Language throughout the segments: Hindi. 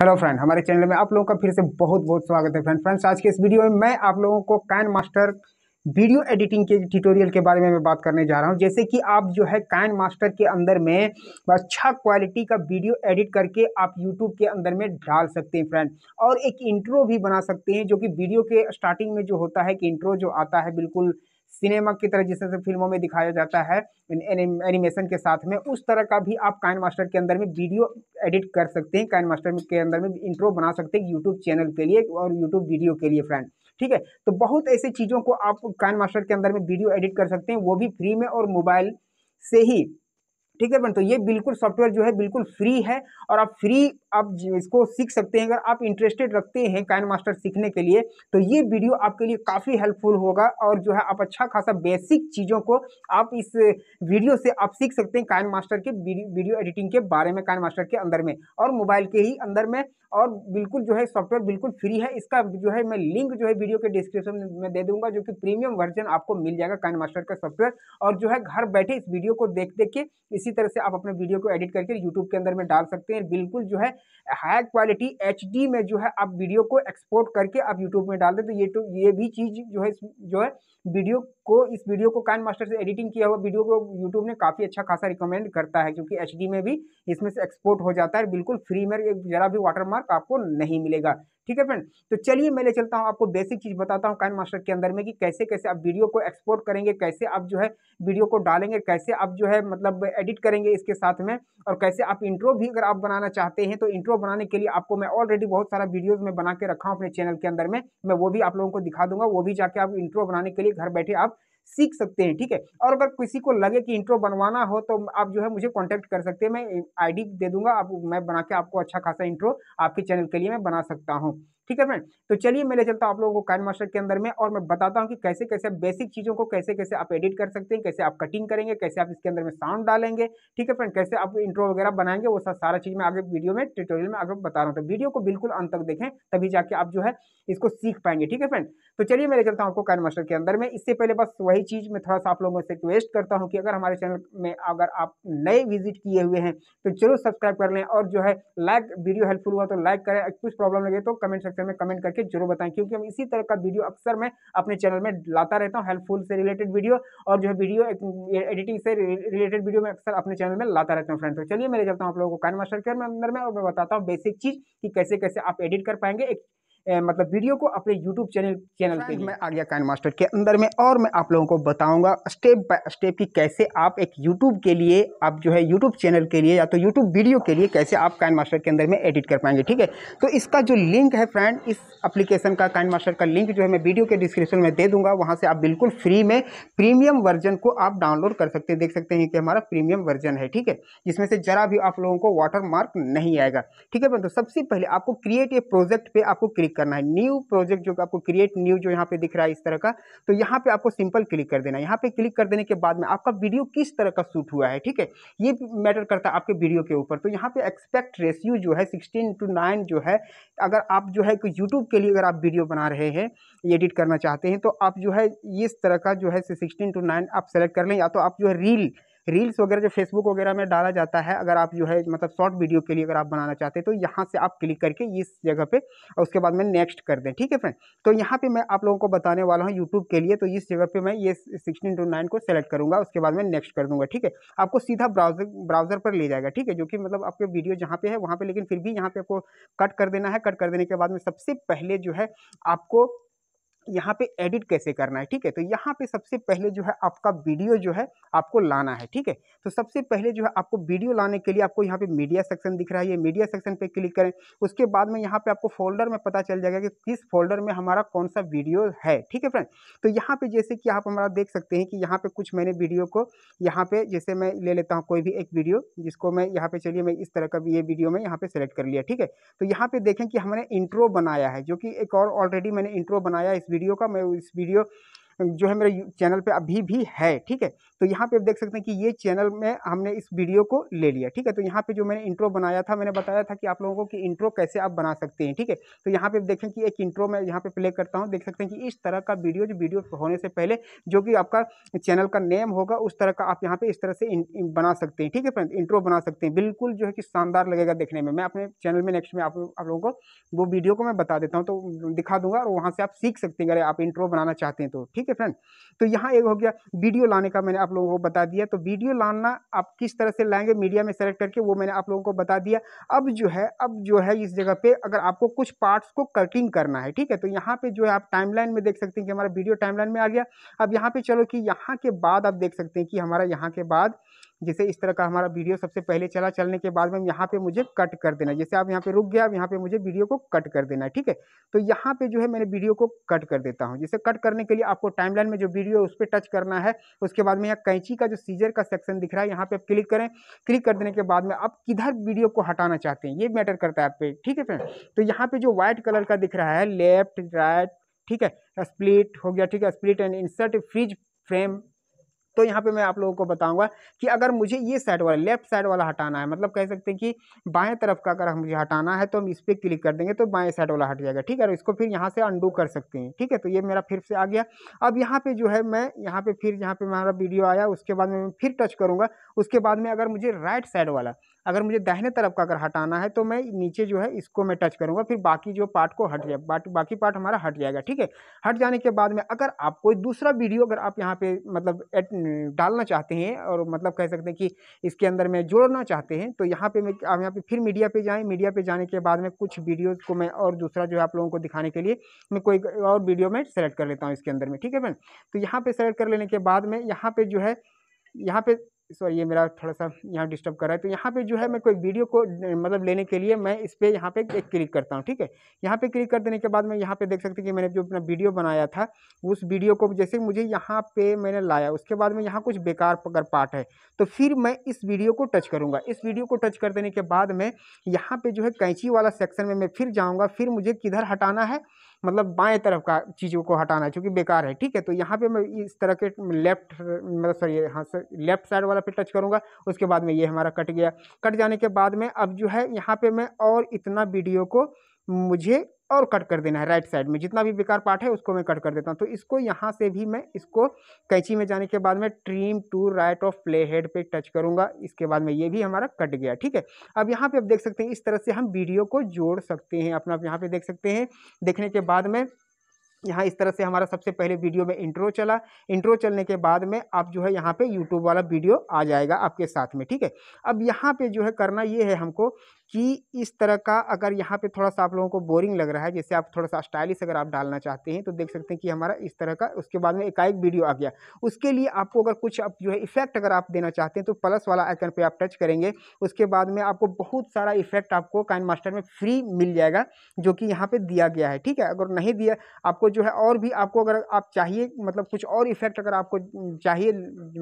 हेलो फ्रेंड हमारे चैनल में आप लोगों का फिर से बहुत बहुत स्वागत है फ्रेंड फ्रेंड्स आज के इस वीडियो में मैं आप लोगों को कैन मास्टर वीडियो एडिटिंग के ट्यूटोरियल के बारे में मैं बात करने जा रहा हूं जैसे कि आप जो है कैन मास्टर के अंदर में अच्छा क्वालिटी का वीडियो एडिट करके आप यूट्यूब के अंदर में डाल सकते हैं फ्रेंड और एक इंट्रो भी बना सकते हैं जो कि वीडियो के स्टार्टिंग में जो होता है कि इंट्रो जो आता है बिल्कुल सिनेमा की तरह जिस तरह से फिल्मों में दिखाया जाता है एनिमेशन के साथ में उस तरह का भी आप काइन मास्टर के अंदर में वीडियो एडिट कर सकते हैं काइन मास्टर के अंदर में इंट्रो बना सकते हैं यूट्यूब चैनल के लिए और यूट्यूब वीडियो के लिए फ्रेंड ठीक है तो बहुत ऐसी चीज़ों को आप काइन मास्टर के अंदर में वीडियो एडिट कर सकते हैं वो भी फ्री में और मोबाइल से ही ठीक है तो ये बिल्कुल सॉफ्टवेयर जो है बिल्कुल फ्री है और आप फ्री आप इसको सीख सकते हैं अगर आप इंटरेस्टेड रखते हैं काइन मास्टर सीखने के लिए तो ये वीडियो आपके लिए काफ़ी हेल्पफुल होगा और जो है आप अच्छा खासा बेसिक चीज़ों को आप इस वीडियो से आप सीख सकते हैं काइन मास्टर के वीडियो एडिटिंग के बारे में काइन मास्टर के अंदर में और मोबाइल के ही अंदर में और बिल्कुल जो है सॉफ्टवेयर बिल्कुल फ्री है इसका जो है मैं लिंक जो है वीडियो के डिस्क्रिप्शन में दे दूंगा जो कि प्रीमियम वर्जन आपको मिल जाएगा काइन मास्टर का सॉफ्टवेयर और जो है घर बैठे इस वीडियो को देख देख के इसी इसी तरह से आप अपने वीडियो को एडिट करके यूट्यूब के अंदर में डाल सकते हैं बिल्कुल जो है हाई क्वालिटी एच में जो है आप वीडियो को एक्सपोर्ट करके आप यूट्यूब में डाल दें तो ये तो ये भी चीज़ जो है जो है वीडियो को इस वीडियो को कैन मास्टर से एडिटिंग किया हुआ वीडियो को यूट्यूब ने काफ़ी अच्छा खासा रिकमेंड करता है क्योंकि एच में भी इसमें से एक्सपोर्ट हो जाता है बिल्कुल फ्री में ज़रा भी वाटरमार्क आपको नहीं मिलेगा ठीक है फ्रेंड तो चलिए मैं ले चलता हूँ आपको बेसिक चीज़ बताता हूँ कैन मास्टर के अंदर में कि कैसे कैसे आप वीडियो को एक्सपोर्ट करेंगे कैसे आप जो है वीडियो को डालेंगे कैसे आप जो है मतलब एडिट करेंगे इसके साथ में और कैसे आप इंट्रो भी अगर आप बनाना चाहते हैं तो इंट्रो बनाने के लिए आपको मैं ऑलरेडी बहुत सारा वीडियोज़ में बना के रखा हूँ अपने चैनल के अंदर में मैं वो भी आप लोगों को दिखा दूंगा वो भी जाके आप इंट्रो बनाने के लिए घर बैठे आप सीख सकते हैं ठीक है और अगर किसी को लगे कि इंट्रो बनवाना हो तो आप जो है मुझे कॉन्टैक्ट कर सकते हैं मैं आईडी दे दूंगा आप मैं बना के आपको अच्छा खासा इंट्रो आपके चैनल के लिए मैं बना सकता हूँ ठीक है फ्रेंड तो चलिए मैं ले चलता हूँ आप लोगों को कैन मास्टर के अंदर में और मैं बताता हूँ कि कैसे कैसे बेसिक चीज़ों को कैसे कैसे आप एडिट कर सकते हैं कैसे आप कटिंग करेंगे कैसे आप इसके अंदर में साउंड डालेंगे ठीक है फ्रेंड कैसे आप इंट्रो वगैरह बनाएंगे वो सारा चीज़ मैं आगे वीडियो में ट्यूटोरियल में आगे बता रहा हूँ तो वीडियो को बिल्कुल अंत तक देखें तभी जाके आप जो है इसको सीख पाएंगे ठीक है फ्रेंड तो चलिए मैं चलता हूँ आपको कैन मास्टर के अंदर में इससे पहले बस वही चीज़ मैं थोड़ा सा आप लोगों से रिक्वेस्ट करता हूँ कि अगर हमारे चैनल में अगर आप नए विजिट किए हुए हैं तो जरूर सब्सक्राइब कर लें और जो है लाइक वीडियो हेल्पफुल हुआ तो लाइक करें कुछ प्रॉब्लम लगे तो कमेंट सेक्शन में कमेंट करके जरूर बताएं क्योंकि हम इसी तरह का वीडियो अक्सर मैं अपने चैनल में लाता रहता हूँ हेल्पफुल से रिलेटेड वीडियो और जो है वीडियो एडिटिंग से रिलेटेड वीडियो में अक्सर अपने चैनल में लाता रहता हूँ फ्रेंड तो चलिए मैं ले चलता हूँ आप लोगों को कैन मास्टर के अंदर में और मैं बताता हूँ बेसिक चीज़ कि कैसे कैसे आप एडिट कर पाएंगे एक मतलब वीडियो को अपने यूट्यूब चैनल चैनल पे मैं आ गया काइन मास्टर के अंदर में और मैं आप लोगों को बताऊंगा स्टेप बाय स्टेप कि कैसे आप एक यूट्यूब के लिए आप जो है यूट्यूब चैनल के लिए या तो यूट्यूब वीडियो के लिए कैसे आप काइन मास्टर के अंदर में एडिट कर पाएंगे ठीक है तो इसका जो लिंक है फ्रेंड इस अप्लीकेशन का कैन मास्टर का लिंक जो है मैं वीडियो के डिस्क्रिप्शन में दे दूंगा वहाँ से आप बिल्कुल फ्री में प्रीमियम वर्जन को आप डाउनलोड कर सकते हैं देख सकते हैं कि हमारा प्रीमियम वर्जन है ठीक है जिसमें से ज़रा भी आप लोगों को वाटर मार्क नहीं आएगा ठीक है बंधु सबसे पहले आपको क्रिएट ए प्रोजेक्ट पर आपको क्लिक करना है न्यू प्रोजेक्ट जो आपको क्रिएट न्यू जो यहाँ पे दिख रहा है इस तरह का तो यहाँ पे आपको सिंपल क्लिक कर देना है यहाँ पे क्लिक कर देने के बाद में आपका वीडियो किस तरह का शूट हुआ है ठीक है ये मैटर करता है आपके वीडियो के ऊपर तो यहाँ पे एक्सपेक्ट रेशियो जो है सिक्सटीन टू नाइन जो है अगर आप जो है यूट्यूब के लिए अगर आप वीडियो बना रहे हैं एडिट करना चाहते हैं तो आप जो है इस तरह का जो है सिक्सटीन टू नाइन आप सेलेक्ट कर लें या तो आप जो है रील रील्स वगैरह जो फेसबुक वगैरह में डाला जाता है अगर आप जो है मतलब शॉर्ट वीडियो के लिए अगर आप बनाना चाहते हैं तो यहाँ से आप क्लिक करके इस जगह पे और उसके बाद में नेक्स्ट कर दें ठीक है फ्रेंड तो यहाँ पे मैं आप लोगों को बताने वाला हूँ यूट्यूब के लिए तो इस जगह पर मैं ये सिक्सटीन टू नाइन को सेलेक्ट करूँगा उसके बाद में नेक्स्ट कर दूँगा ठीक है आपको सीधा ब्राउजर ब्राउजर पर ले जाएगा ठीक है जो कि मतलब आपके वीडियो जहाँ पे है वहाँ पर लेकिन फिर भी यहाँ पे आपको कट कर देना है कट कर देने के बाद में सबसे पहले जो है आपको यहाँ पे एडिट कैसे करना है ठीक है तो यहाँ पे सबसे पहले जो है आपका वीडियो जो है आपको लाना है ठीक है तो सबसे पहले जो है आपको वीडियो लाने के लिए आपको यहाँ पे मीडिया सेक्शन दिख रहा है ये मीडिया सेक्शन पे क्लिक करें उसके बाद में यहाँ पे आपको फोल्डर में पता चल जाएगा कि किस फोल्डर में हमारा कौन सा वीडियो है ठीक है फ्रेंड तो यहाँ पर जैसे कि आप हमारा देख सकते हैं कि यहाँ पर कुछ मैंने वीडियो को यहाँ पर जैसे मैं ले लेता हूँ कोई भी एक वीडियो जिसको मैं यहाँ पर चलिए मैं इस तरह का भी ये वीडियो मैं यहाँ पर सेलेक्ट कर लिया ठीक है तो यहाँ पर देखें कि हमने इंट्रो बनाया है जो कि एक और ऑलरेडी मैंने इंट्रो बनाया इस वीडियो का मैं इस वीडियो जो है मेरे चैनल पे अभी भी है ठीक है तो यहाँ पे आप देख सकते हैं कि ये चैनल में हमने इस वीडियो को ले लिया ठीक है तो यहाँ पे जो मैंने इंट्रो बनाया था मैंने बताया था कि आप लोगों को कि इंट्रो कैसे आप बना सकते हैं ठीक है तो यहाँ पे देखें कि एक इंट्रो मैं यहाँ पे प्ले करता हूँ देख सकते हैं कि इस तरह का वीडियो जो वीडियो होने से पहले जो कि आपका चैनल का नेम होगा उस तरह का आप यहाँ पर इस तरह से बना सकते हैं ठीक है फ्रेंड इंट्रो बना सकते हैं बिल्कुल जो है कि शानदार लगेगा देखने में मैं अपने चैनल में नेक्स्ट में आप, लोगों को वो वीडियो को मैं बता देता हूँ तो दिखा दूंगा और वहाँ से आप सीख सकते हैं अगर आप इंट्रो बनाना चाहते हैं तो ठीक है ठीक है फ्रेंड तो यहाँ एक हो गया वीडियो लाने का मैंने आप लोगों को बता दिया तो वीडियो लाना आप किस तरह से लाएंगे मीडिया में सेलेक्ट करके वो मैंने आप लोगों को बता दिया अब जो है अब जो है इस जगह पे अगर आपको कुछ पार्ट्स को कटिंग करना है ठीक है तो यहाँ पे जो है आप टाइमलाइन में देख सकते हैं कि हमारा वीडियो टाइमलाइन में आ गया अब यहाँ पे चलो कि यहाँ के बाद आप देख सकते हैं कि हमारा यहाँ के बाद जैसे इस तरह का हमारा वीडियो सबसे पहले चला चलने के बाद में यहाँ पे मुझे कट कर देना जैसे आप यहाँ पे रुक गया अब यहाँ पे मुझे वीडियो को कट कर देना है ठीक है तो यहाँ पे जो है मैंने वीडियो को कट कर देता हूँ जैसे कट करने के लिए आपको टाइमलाइन में जो वीडियो है उस पर टच करना है उसके बाद में यहाँ कैंची का जो सीजर का सेक्शन दिख रहा है यहाँ पे आप क्लिक करें क्लिक कर देने के बाद में आप किधर वीडियो को हटाना चाहते हैं ये मैटर करता है आप पे ठीक है फ्रेंड तो यहाँ पे जो व्हाइट कलर का दिख रहा है लेफ्ट राइट ठीक है स्प्लिट हो गया ठीक है split and insert freeze frame तो यहाँ पे मैं आप लोगों को बताऊंगा कि अगर मुझे ये साइड वाला लेफ्ट साइड वाला हटाना है मतलब कह सकते हैं कि बाएं तरफ का अगर मुझे हटाना है तो हम इस पर क्लिक कर देंगे तो बाएं साइड वाला हट जाएगा ठीक है और इसको फिर यहाँ से अंडू कर सकते हैं ठीक है तो ये मेरा फिर से आ गया अब यहाँ पर जो है मैं यहाँ पर फिर यहाँ पर हमारा वीडियो आया उसके बाद में फिर टच करूँगा उसके बाद में अगर मुझे राइट साइड वाला अगर मुझे दाहिने तरफ का अगर हटाना है तो मैं नीचे जो है इसको मैं टच करूँगा फिर बाकी जो पार्ट को हट जाए बाकी पार्ट हमारा हट जाएगा ठीक है हट जाने के बाद में अगर आप कोई दूसरा वीडियो अगर आप यहाँ पे मतलब डालना चाहते हैं और मतलब कह सकते हैं कि इसके अंदर मैं जोड़ना चाहते हैं तो यहाँ पर मैं आप यहाँ पर फिर मीडिया पर जाएँ मीडिया पर जाने के बाद में कुछ वीडियोज़ को मैं और दूसरा जो है आप लोगों को दिखाने के लिए मैं कोई और वीडियो में सेलेक्ट कर लेता हूँ इसके अंदर में ठीक है मैम तो यहाँ पर सेलेक्ट कर लेने के बाद में यहाँ पर जो है यहाँ पर सॉरी ये मेरा थोड़ा सा यहाँ डिस्टर्ब कर रहा है तो यहाँ पे जो है मैं कोई वीडियो को मतलब लेने के लिए मैं इस पर यहाँ पे एक क्लिक करता हूँ ठीक है यहाँ पे क्लिक कर देने के बाद मैं यहाँ पे देख हूँ कि मैंने जो अपना वीडियो बनाया था उस वीडियो को जैसे मुझे यहाँ पे मैंने लाया उसके बाद में यहाँ कुछ बेकार अगर पार्ट है तो फिर मैं इस वीडियो को टच करूँगा इस वीडियो को टच कर देने के बाद में यहाँ पर जो है कैंची वाला सेक्शन में मैं फिर जाऊँगा फिर मुझे किधर हटाना है मतलब बाएं तरफ का चीज़ों को हटाना है चूँकि बेकार है ठीक है तो यहाँ पे मैं इस तरह के लेफ्ट मतलब सॉरी हाँ सर लेफ्ट साइड वाला पे टच करूँगा उसके बाद में ये हमारा कट गया कट जाने के बाद में अब जो है यहाँ पे मैं और इतना वीडियो को मुझे और कट कर देना है राइट साइड में जितना भी बेकार पार्ट है उसको मैं कट कर देता हूँ तो इसको यहाँ से भी मैं इसको कैंची में जाने के बाद मैं trim to right of play head पर टच करूँगा इसके बाद में ये भी हमारा कट गया ठीक है अब यहाँ पे आप देख सकते हैं इस तरह से हम वीडियो को जोड़ सकते हैं अपना आप यहाँ पर देख सकते हैं देखने के बाद में यहाँ इस तरह से हमारा सबसे पहले वीडियो में इंट्रो चला इंट्रो चलने के बाद में आप जो है यहाँ पे यूट्यूब वाला वीडियो आ जाएगा आपके साथ में ठीक है अब यहाँ पे जो है करना ये है हमको कि इस तरह का अगर यहाँ पे थोड़ा सा आप लोगों को बोरिंग लग रहा है जैसे आप थोड़ा सा स्टाइलिश अगर आप डालना चाहते हैं तो देख सकते हैं कि हमारा इस तरह का उसके बाद में एकाएक वीडियो आ गया उसके लिए आपको अगर कुछ आप जो है इफेक्ट अगर आप देना चाहते हैं तो प्लस वाला आइकन पे आप टच करेंगे उसके बाद में आपको बहुत सारा इफेक्ट आपको काइन मास्टर में फ्री मिल जाएगा जो कि यहाँ पर दिया गया है ठीक है अगर नहीं दिया आपको जो है और भी आपको अगर आप चाहिए मतलब कुछ और इफेक्ट अगर आपको चाहिए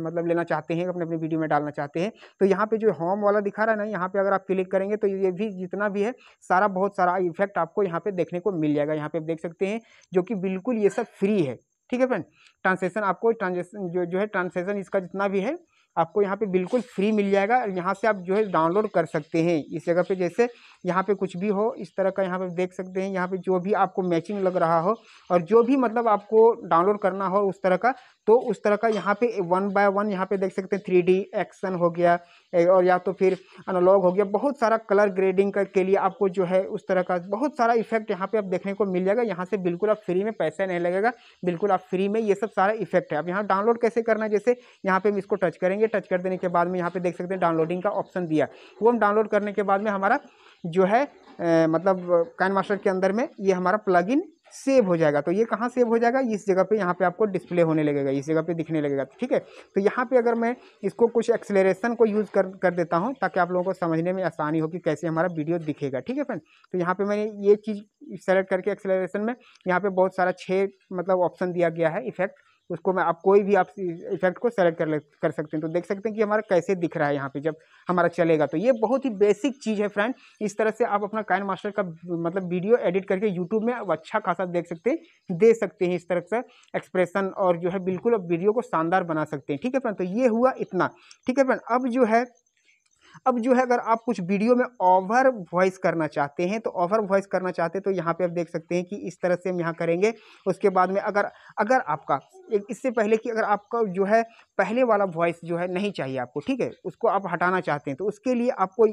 मतलब लेना चाहते हैं अपने अपने वीडियो में डालना चाहते हैं तो यहाँ पे जो होम वाला दिखा रहा है ना यहाँ पे अगर आप क्लिक करेंगे तो ये भी जितना भी है सारा बहुत सारा इफेक्ट आपको यहाँ पे देखने को मिल जाएगा यहाँ पे आप देख सकते हैं जो कि बिल्कुल ये सब फ्री है ठीक है फ्रेंड ट्रांसलेशन आपको ट्रांजेक्शन जो जो है ट्रांसलेशन इसका जितना भी है आपको यहाँ पे बिल्कुल फ्री मिल जाएगा यहाँ से आप जो है डाउनलोड कर सकते हैं इस जगह पे जैसे यहाँ पे कुछ भी हो इस तरह का यहाँ पे देख सकते हैं यहाँ पे जो भी आपको मैचिंग लग रहा हो और जो भी मतलब आपको डाउनलोड करना हो उस तरह का तो उस तरह का यहाँ पे वन बाय वन यहाँ पे देख सकते हैं थ्री एक्शन हो गया और या तो फिर एनालॉग हो गया बहुत सारा कलर ग्रेडिंग के लिए आपको जो है उस तरह का बहुत सारा इफेक्ट यहाँ पे आप देखने को मिल जाएगा यहाँ से बिल्कुल आप फ्री में पैसे नहीं लगेगा बिल्कुल आप फ्री में ये सब सारा इफेक्ट है अब यहाँ डाउनलोड कैसे करना है जैसे यहाँ पे हम इसको टच करेंगे टच कर देने के बाद में यहाँ पे देख सकते हैं डाउनलोडिंग का ऑप्शन दिया वो हम डाउनलोड करने के बाद में हमारा जो है ए, मतलब कैन मास्टर के अंदर में ये हमारा प्लगइन सेव हो जाएगा तो ये कहाँ सेव हो जाएगा इस जगह पे यहाँ पे आपको डिस्प्ले होने लगेगा इस जगह पे दिखने लगेगा ठीक है तो यहाँ पे अगर मैं इसको कुछ एक्सेलरेशन को यूज़ कर कर देता हूँ ताकि आप लोगों को समझने में आसानी हो कि कैसे हमारा वीडियो दिखेगा ठीक है फ्रेंड तो यहाँ पर मैंने ये चीज़ सेलेक्ट करके एक्सेलरेशन में यहाँ पर बहुत सारा छः मतलब ऑप्शन दिया गया है इफेक्ट उसको मैं आप कोई भी आप इफेक्ट को सेलेक्ट कर कर सकते हैं तो देख सकते हैं कि हमारा कैसे दिख रहा है यहाँ पे जब हमारा चलेगा तो ये बहुत ही बेसिक चीज़ है फ्रेंड इस तरह से आप अपना काइन मास्टर का मतलब वीडियो एडिट करके यूट्यूब में आप अच्छा खासा देख सकते हैं दे सकते हैं इस तरह से एक्सप्रेशन और जो है बिल्कुल आप वीडियो को शानदार बना सकते हैं ठीक है फ्रेंड तो ये हुआ इतना ठीक है फ्रेंड अब जो है अब जो है अगर आप कुछ वीडियो में ओवर वॉइस करना चाहते हैं तो ओवर वॉइस करना चाहते हैं तो यहाँ पे आप देख सकते हैं कि इस तरह से हम यहाँ करेंगे उसके बाद में अगर अगर आपका इससे पहले कि अगर आपका जो है पहले वाला वॉइस जो है नहीं चाहिए आपको ठीक है उसको आप हटाना चाहते हैं तो उसके लिए आपको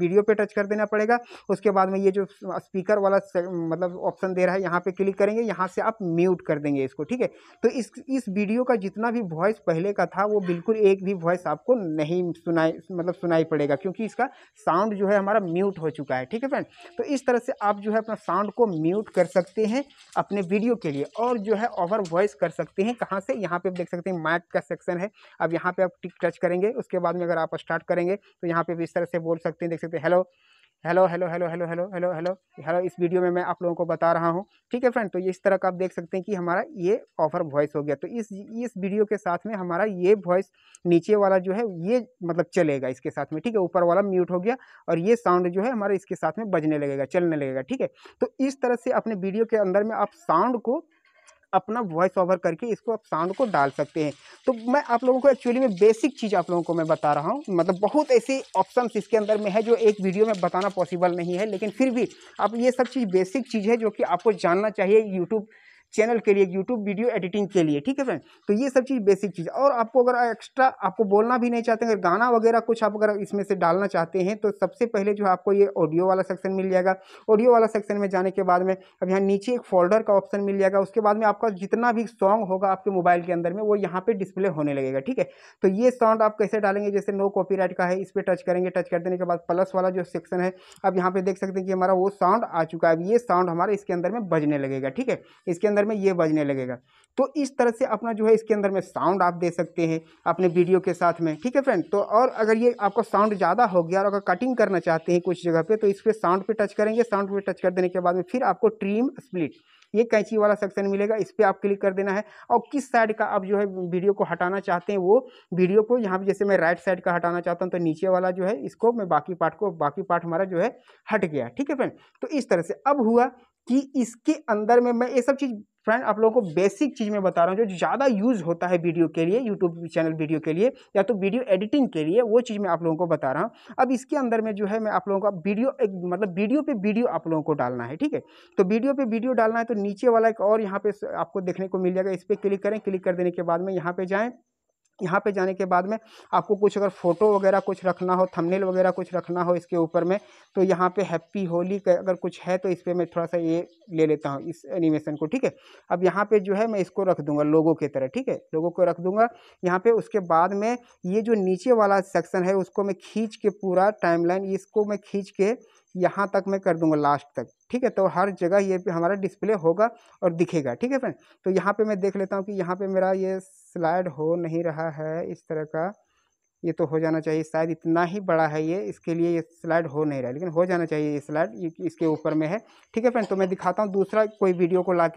वीडियो पे टच कर देना पड़ेगा उसके बाद में ये जो स्पीकर वाला मतलब ऑप्शन दे रहा है यहाँ पे क्लिक करेंगे यहाँ से आप म्यूट कर देंगे इसको ठीक है तो इस इस वीडियो का जितना भी वॉइस पहले का था वो बिल्कुल एक भी वॉइस आपको नहीं सुनाई मतलब सुनाई पड़ेगा क्योंकि इसका साउंड जो है हमारा म्यूट हो चुका है ठीक है फ्रेंड तो इस तरह से आप जो है अपना साउंड को म्यूट कर सकते हैं अपने वीडियो के लिए और जो है ओवर वॉइस कर सकते हैं कहाँ से यहाँ पर देख सकते हैं माइक का सेक्शन है है अब यहाँ पर आप टिक टच करेंगे उसके बाद में अगर आप स्टार्ट करेंगे तो यहाँ पर भी इस तरह से बोल सकते हैं देख सकते हैं hello hello hello hello hello hello hello hello hello इस वीडियो में मैं आप लोगों को बता रहा हूं ठीक है फ्रेंड तो ये इस तरह का आप देख सकते हैं कि हमारा ये ऑफर वॉइस हो गया तो इस इस वीडियो के साथ में हमारा ये वॉइस नीचे वाला जो है ये मतलब चलेगा इसके साथ में ठीक है ऊपर वाला म्यूट हो गया और ये साउंड जो है हमारा इसके साथ में बजने लगेगा चलने लगेगा ठीक है तो इस तरह से अपने वीडियो के अंदर में आप साउंड को अपना वॉइस ओवर करके इसको आप साउंड को डाल सकते हैं तो मैं आप लोगों को एक्चुअली में बेसिक चीज़ आप लोगों को मैं बता रहा हूँ मतलब बहुत ऐसे ऑप्शन इसके अंदर में है जो एक वीडियो में बताना पॉसिबल नहीं है लेकिन फिर भी आप ये सब चीज़ बेसिक चीज़ है जो कि आपको जानना चाहिए यूट्यूब चैनल के लिए यूट्यूब वीडियो एडिटिंग के लिए ठीक है फ्रेंड तो ये सब चीज़ बेसिक चीज़ और आपको अगर एक्स्ट्रा आपको बोलना भी नहीं चाहते अगर गाना वगैरह कुछ आप अगर इसमें से डालना चाहते हैं तो सबसे पहले जो आपको ये ऑडियो वाला सेक्शन मिल जाएगा ऑडियो वाला सेक्शन में जाने के बाद में अब यहाँ नीचे एक फोल्डर का ऑप्शन मिल जाएगा उसके बाद में आपका जितना भी सॉन्ग होगा आपके मोबाइल के अंदर में वो यहाँ पे डिस्प्ले होने लगेगा ठीक है तो ये साउंड आप कैसे डालेंगे जैसे नो कॉपी का है इस पर टच करेंगे टच कर देने के बाद प्लस वाला जो सेक्शन है अब यहाँ पे देख सकते हैं कि हमारा वो साउंड आ चुका है अब ये साउंड हमारे इसके अंदर में बजने लगेगा ठीक है इसके अंदर में ये बजने लगेगा तो इस तरह से अपना जो है इसके अंदर में साउंड आप दे सकते हैं अपने वीडियो के साथ में ठीक है फ्रेंड तो और अगर ये आपको साउंड ज़्यादा हो गया और अगर कटिंग करना चाहते हैं कुछ जगह पे तो इस पर साउंड पे टच करेंगे साउंड पे टच कर देने के बाद में फिर आपको ट्रीम स्प्लिट ये कैंची वाला सेक्शन मिलेगा इस पर आप क्लिक कर देना है और किस साइड का आप जो है वीडियो को हटाना चाहते हैं वो वीडियो को यहाँ पर जैसे मैं राइट साइड का हटाना चाहता हूँ तो नीचे वाला जो है इसको मैं बाकी पार्ट को बाकी पार्ट हमारा जो है हट गया ठीक है फ्रेंड तो इस तरह से अब हुआ कि इसके अंदर में मैं ये सब चीज़ फ्रेंड आप लोगों को बेसिक चीज़ में बता रहा हूँ जो ज़्यादा यूज़ होता है वीडियो के लिए यूट्यूब चैनल वीडियो के लिए या तो वीडियो एडिटिंग के लिए वो चीज़ मैं आप लोगों को बता रहा हूँ अब इसके अंदर में जो है मैं आप लोगों को वीडियो एक मतलब वीडियो पे वीडियो आप लोगों को डालना है ठीक है तो वीडियो पे वीडियो डालना है तो नीचे वाला एक और यहाँ पे आपको देखने को मिल जाएगा इस पर क्लिक करें क्लिक कर देने के बाद में यहाँ पर जाएँ यहाँ पे जाने के बाद में आपको कुछ अगर फ़ोटो वगैरह कुछ रखना हो थंबनेल वगैरह कुछ रखना हो इसके ऊपर में तो यहाँ पे हैप्पी होली का अगर कुछ है तो इस पर मैं थोड़ा सा ये ले लेता हूँ इस एनिमेशन को ठीक है अब यहाँ पे जो है मैं इसको रख दूँगा लोगों के तरह ठीक है लोगों को रख दूंगा यहाँ पर उसके बाद में ये जो नीचे वाला सेक्शन है उसको मैं खींच के पूरा टाइम इसको मैं खींच के यहाँ तक मैं कर दूंगा लास्ट तक ठीक है तो हर जगह ये हमारा डिस्प्ले होगा और दिखेगा ठीक है फ्रेंड तो यहाँ पे मैं देख लेता हूँ कि यहाँ पे मेरा ये स्लाइड हो नहीं रहा है इस तरह का ये तो हो जाना चाहिए शायद इतना ही बड़ा है ये इसके लिए ये स्लाइड हो नहीं रहा लेकिन हो जाना चाहिए ये स्लाइड इसके ऊपर में है ठीक है फ्रेंड तो मैं दिखाता हूँ दूसरा कोई वीडियो को ला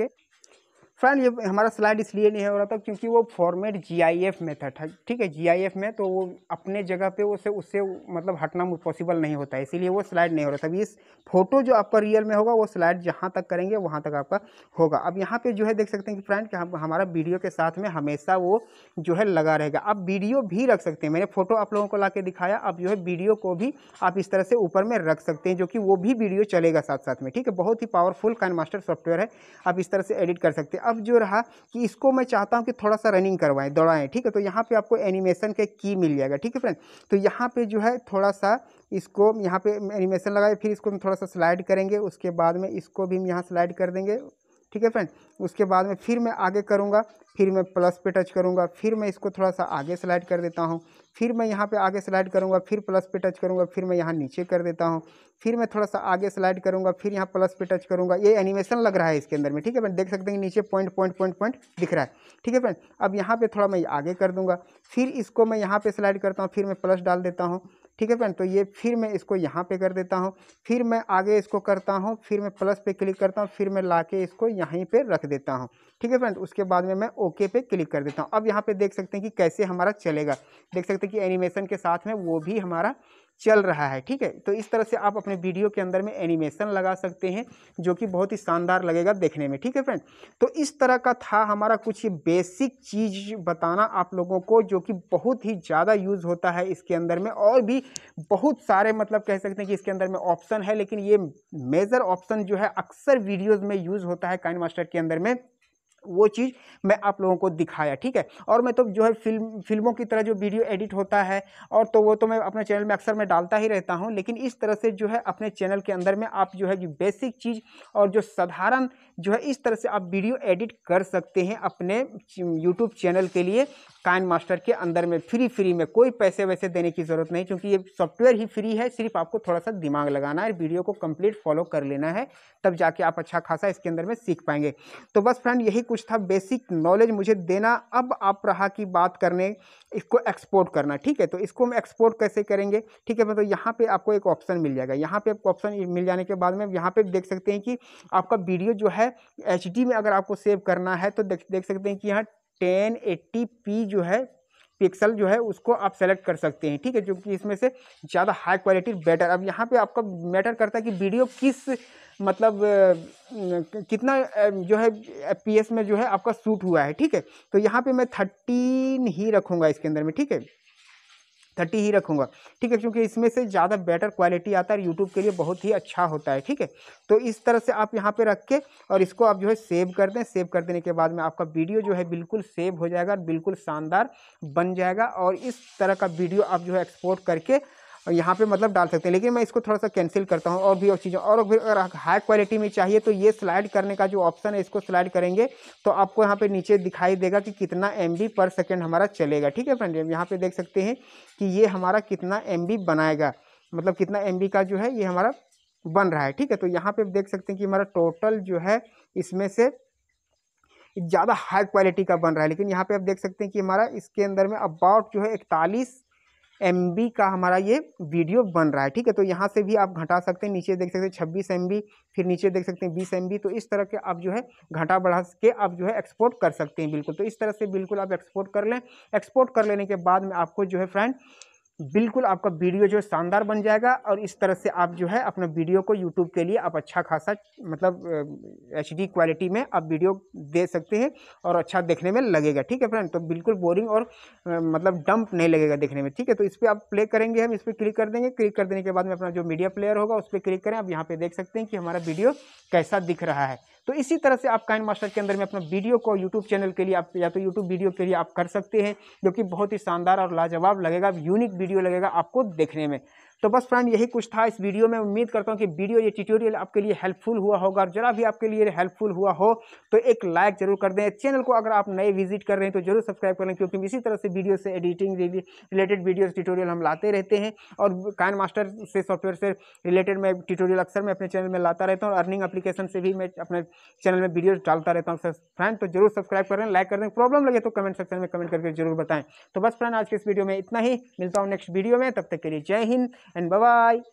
फ्रेंड ये हमारा स्लाइड इसलिए नहीं हो रहा था क्योंकि वो फॉर्मेट जीआईएफ में था ठीक है जीआईएफ में तो वो अपने जगह पे उसे उससे मतलब हटना पॉसिबल नहीं होता है इसीलिए वो स्लाइड नहीं हो रहा था अभी इस फोटो जो आपका रियल में होगा वो स्लाइड जहाँ तक करेंगे वहाँ तक आपका होगा अब यहाँ पे जो है देख सकते हैं कि फ्रेंड हम हमारा वीडियो के साथ में हमेशा वो जो है लगा रहेगा आप वीडियो भी रख सकते हैं मैंने फोटो आप लोगों को ला दिखाया अब जो है वीडियो को भी आप इस तरह से ऊपर में रख सकते हैं जो कि वो भी वीडियो चलेगा साथ साथ में ठीक है बहुत ही पावरफुल काइन मास्टर सॉफ्टवेयर है आप इस तरह से एडिट कर सकते हैं अब जो रहा कि इसको मैं चाहता हूँ कि थोड़ा सा रनिंग करवाएं दौड़ाएं ठीक है तो यहाँ पे आपको एनिमेशन के की मिल जाएगा ठीक है फ्रेंड तो यहाँ पे जो है थोड़ा सा इसको यहाँ पे एनिमेशन लगाए फिर इसको हम थोड़ा सा स्लाइड करेंगे उसके बाद में इसको भी हम यहाँ स्लाइड कर देंगे ठीक है फ्रेंड उसके बाद में फिर मैं आगे करूँगा फिर मैं प्लस पे टच करूँगा फिर मैं इसको थोड़ा सा आगे स्लाइड कर देता हूँ फिर मैं यहाँ पे आगे स्लाइड करूँगा फिर प्लस पे टच करूँगा फिर मैं यहाँ नीचे कर देता हूँ फिर मैं थोड़ा सा आगे स्लाइड करूँगा फिर यहाँ प्लस पे टच करूँगा ये एनिमेशन लग रहा है इसके अंदर में ठीक है फ्रेंड देख सकते हैं नीचे पॉइंट पॉइंट पॉइंट पॉइंट दिख रहा है ठीक है फ्रेंड अब यहाँ पर थोड़ा मैं आगे कर दूँगा फिर इसको मैं यहाँ पर स्लाइड करता हूँ फिर मैं प्लस डाल देता हूँ ठीक है फ्रेंड तो ये फिर मैं इसको यहाँ पे कर देता हूँ फिर मैं आगे इसको करता हूँ फिर मैं प्लस पे क्लिक करता हूँ फिर मैं ला के इसको यहीं पे रख देता हूँ ठीक है फ्रेंड उसके बाद में मैं ओके पे क्लिक कर देता हूँ अब यहाँ पे देख सकते हैं कि कैसे हमारा चलेगा देख सकते हैं कि एनिमेशन के साथ में वो भी हमारा चल रहा है ठीक है तो इस तरह से आप अपने वीडियो के अंदर में एनिमेशन लगा सकते हैं जो कि बहुत ही शानदार लगेगा देखने में ठीक है फ्रेंड तो इस तरह का था हमारा कुछ ये बेसिक चीज़ बताना आप लोगों को जो कि बहुत ही ज़्यादा यूज़ होता है इसके अंदर में और भी बहुत सारे मतलब कह सकते हैं कि इसके अंदर में ऑप्शन है लेकिन ये मेजर ऑप्शन जो है अक्सर वीडियोज़ में यूज़ होता है काइन मास्टर के अंदर में वो चीज़ मैं आप लोगों को दिखाया ठीक है और मैं तो जो है फिल्म फिल्मों की तरह जो वीडियो एडिट होता है और तो वो तो मैं अपने चैनल में अक्सर मैं डालता ही रहता हूँ लेकिन इस तरह से जो है अपने चैनल के अंदर में आप जो है बेसिक चीज़ और जो साधारण जो है इस तरह से आप वीडियो एडिट कर सकते हैं अपने यूट्यूब चैनल के लिए काइन मास्टर के अंदर में फ्री फ्री में कोई पैसे वैसे देने की ज़रूरत नहीं क्योंकि ये सॉफ्टवेयर ही फ्री है सिर्फ आपको थोड़ा सा दिमाग लगाना है वीडियो को कंप्लीट फॉलो कर लेना है तब जाके आप अच्छा खासा इसके अंदर में सीख पाएंगे तो बस फ्रेंड यही कुछ था बेसिक नॉलेज मुझे देना अब आप रहा की बात करने इसको एक्सपोर्ट करना ठीक है तो इसको हम एक्सपोर्ट कैसे करेंगे ठीक है मतलब तो यहाँ पे आपको एक ऑप्शन मिल जाएगा यहाँ पे आपको ऑप्शन मिल जाने के बाद में यहाँ पे देख सकते हैं कि आपका वीडियो जो है एच में अगर आपको सेव करना है तो देख देख सकते हैं कि यहाँ टेन एट्टी पी जो है पिक्सल जो है उसको आप सेलेक्ट कर सकते हैं ठीक है क्योंकि इसमें से ज़्यादा हाई क्वालिटी बेटर अब यहाँ पे आपका मैटर करता है कि वीडियो किस मतलब कितना जो है पी में जो है आपका सूट हुआ है ठीक है तो यहाँ पे मैं थर्टीन ही रखूँगा इसके अंदर में ठीक है थर्टी ही रखूँगा ठीक है क्योंकि इसमें से ज़्यादा बेटर क्वालिटी आता है यूट्यूब के लिए बहुत ही अच्छा होता है ठीक है तो इस तरह से आप यहाँ पे रख के और इसको आप जो है सेव कर दें सेव कर देने के बाद में आपका वीडियो जो है बिल्कुल सेव हो जाएगा और बिल्कुल शानदार बन जाएगा और इस तरह का वीडियो आप जो है एक्सपोर्ट करके यहाँ पे मतलब डाल सकते हैं लेकिन मैं इसको थोड़ा सा कैंसिल करता हूँ और भी और चीज़ें और फिर अगर हाई क्वालिटी में चाहिए तो ये स्लाइड करने का जो ऑप्शन है इसको स्लाइड करेंगे तो आपको यहाँ पे नीचे दिखाई देगा कि कितना एम पर सेकेंड हमारा चलेगा ठीक है फ्रेंड यहाँ पर देख सकते हैं कि ये हमारा कितना एम बनाएगा मतलब कितना एम का जो है ये हमारा बन रहा है ठीक है तो यहाँ पर देख सकते हैं कि हमारा टोटल जो है इसमें से ज़्यादा हाई क्वालिटी का बन रहा है लेकिन यहाँ पे आप देख सकते हैं कि हमारा इसके अंदर में अबाउट जो है इकतालीस एम का हमारा ये वीडियो बन रहा है ठीक है तो यहाँ से भी आप घटा सकते हैं नीचे देख सकते हैं छब्बीस एम फिर नीचे देख सकते हैं बीस एम तो इस तरह के आप जो है घटा बढ़ा के आप जो है एक्सपोर्ट कर सकते हैं बिल्कुल तो इस तरह से बिल्कुल आप एक्सपोर्ट कर लें एक्सपोर्ट कर लेने के बाद में आपको जो है फ्रेंड बिल्कुल आपका वीडियो जो है शानदार बन जाएगा और इस तरह से आप जो है अपना वीडियो को यूट्यूब के लिए आप अच्छा खासा मतलब एच डी क्वालिटी में आप वीडियो दे सकते हैं और अच्छा देखने में लगेगा ठीक है फ्रेंड तो बिल्कुल बोरिंग और मतलब डंप नहीं लगेगा देखने में ठीक है तो इस पर आप प्ले करेंगे हम इस पर क्लिक कर देंगे क्लिक कर देने के बाद में अपना जो मीडिया प्लेयर होगा उस पर क्लिक करें आप यहाँ पर देख सकते हैं कि हमारा वीडियो कैसा दिख रहा है तो इसी तरह से आप काइन मास्टर के अंदर में अपना वीडियो को यूट्यूब चैनल के लिए आप या तो यूट्यूब वीडियो के लिए आप कर सकते हैं जो कि बहुत ही शानदार और लाजवाब लगेगा यूनिक वीडियो लगेगा आपको देखने में तो बस फ्रेंड यही कुछ था इस वीडियो में उम्मीद करता हूँ कि वीडियो ये ट्यूटोरियल आपके लिए हेल्पफुल हुआ होगा और जरा भी आपके लिए हेल्पफुल हुआ हो तो एक लाइक जरूर कर दें चैनल को अगर आप नए विजिट कर रहे हैं तो जरूर सब्सक्राइब करें क्योंकि इसी तरह से वीडियो से एडिटिंग रिलेटेड वीडियो ट्यूटोरियल हम लाते रहते हैं और कैन मास्टर से सॉफ्टवेयर से रिलेटेड मैं ट्यूटोरियल अक्सर मैं अपने चैनल में लाता रहता हूँ अर्निंग एप्लीकेशन से भी मैं अपने चैनल में वीडियो डालता रहता हूँ फ्रेंड तो जरूर सब्सक्राइब करें लाइक कर दें प्रॉब्लम लगे तो कमेंट सेक्शन में कमेंट करके जरूर बताएं तो बस फ्रेंड आज के इस वीडियो में इतना ही मिलता हूँ नेक्स्ट वीडियो में तब तक के लिए जय हिंद and bye bye.